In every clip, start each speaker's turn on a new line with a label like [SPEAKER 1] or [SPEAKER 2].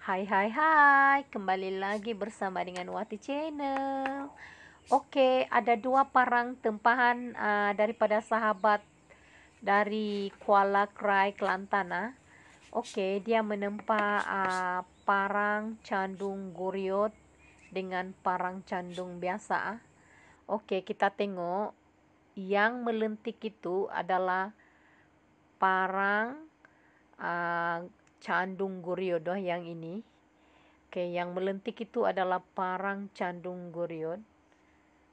[SPEAKER 1] Hai hai hai, kembali lagi bersama dengan Wati Channel. Oke, ada dua parang tempahan uh, daripada sahabat dari Kuala Krai Uh. Oke, dia menempa uh, parang candung guriot dengan parang candung biasa. Oke, kita tengok yang melentik itu adalah parang uh, candung guriod doh yang ini. Okay, yang melentik itu adalah parang candung guriod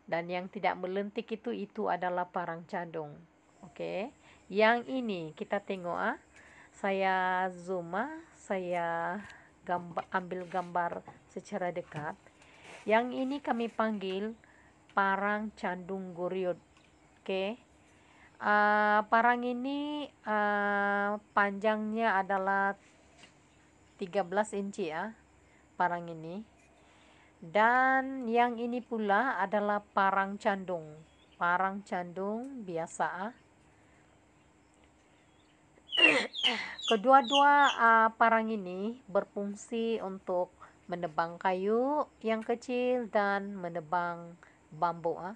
[SPEAKER 1] dan yang tidak melentik itu itu adalah parang candung. Okay, yang ini kita tengok ah, saya zoom ah, saya gambar, ambil gambar secara dekat. Yang ini kami panggil parang candung guriod. Okay. Eh, parang ini uh, panjangnya adalah 13 inci ya parang ini dan yang ini pula adalah parang candung parang candung biasa kedua-dua uh, parang ini berfungsi untuk menebang kayu yang kecil dan menebang bambu ah,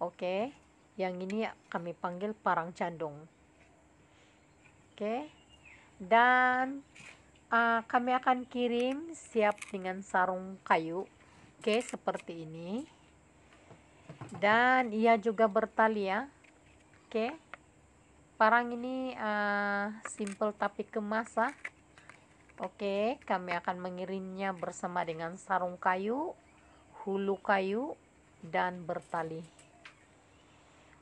[SPEAKER 1] oke okay. Yang ini kami panggil parang candung. Oke. Okay. Dan uh, kami akan kirim siap dengan sarung kayu. Oke, okay, seperti ini. Dan ia juga bertali ya. Oke. Okay. Parang ini uh, simple tapi kemasa. Ah. Oke, okay, kami akan mengirimnya bersama dengan sarung kayu, hulu kayu, dan bertali.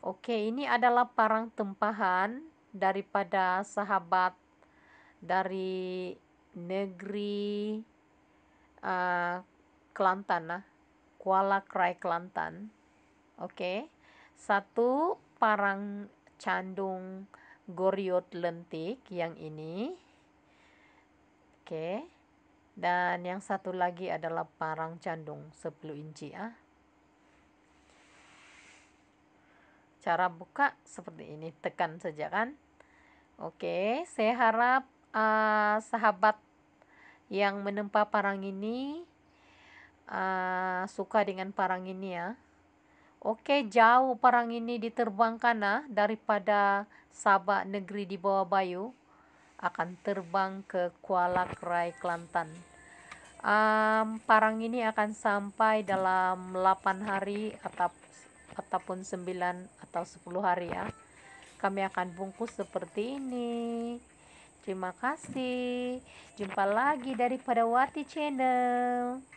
[SPEAKER 1] Oke, ini adalah parang tempahan daripada sahabat dari negeri uh, Kelantan, nah. Kuala Krai Kelantan. Oke, satu parang candung goriot lentik yang ini. Oke, dan yang satu lagi adalah parang candung 10 inci. Ah. Cara buka seperti ini, tekan saja kan. Oke, saya harap uh, sahabat yang menempa parang ini uh, suka dengan parang ini ya. Oke, jauh parang ini diterbangkan ah, daripada Sabak negeri di bawah Bayu akan terbang ke Kuala Krai, Kelantan. Um, parang ini akan sampai dalam 8 hari atau ataupun 9 atau 10 hari ya kami akan bungkus seperti ini terima kasih jumpa lagi daripada Wati Channel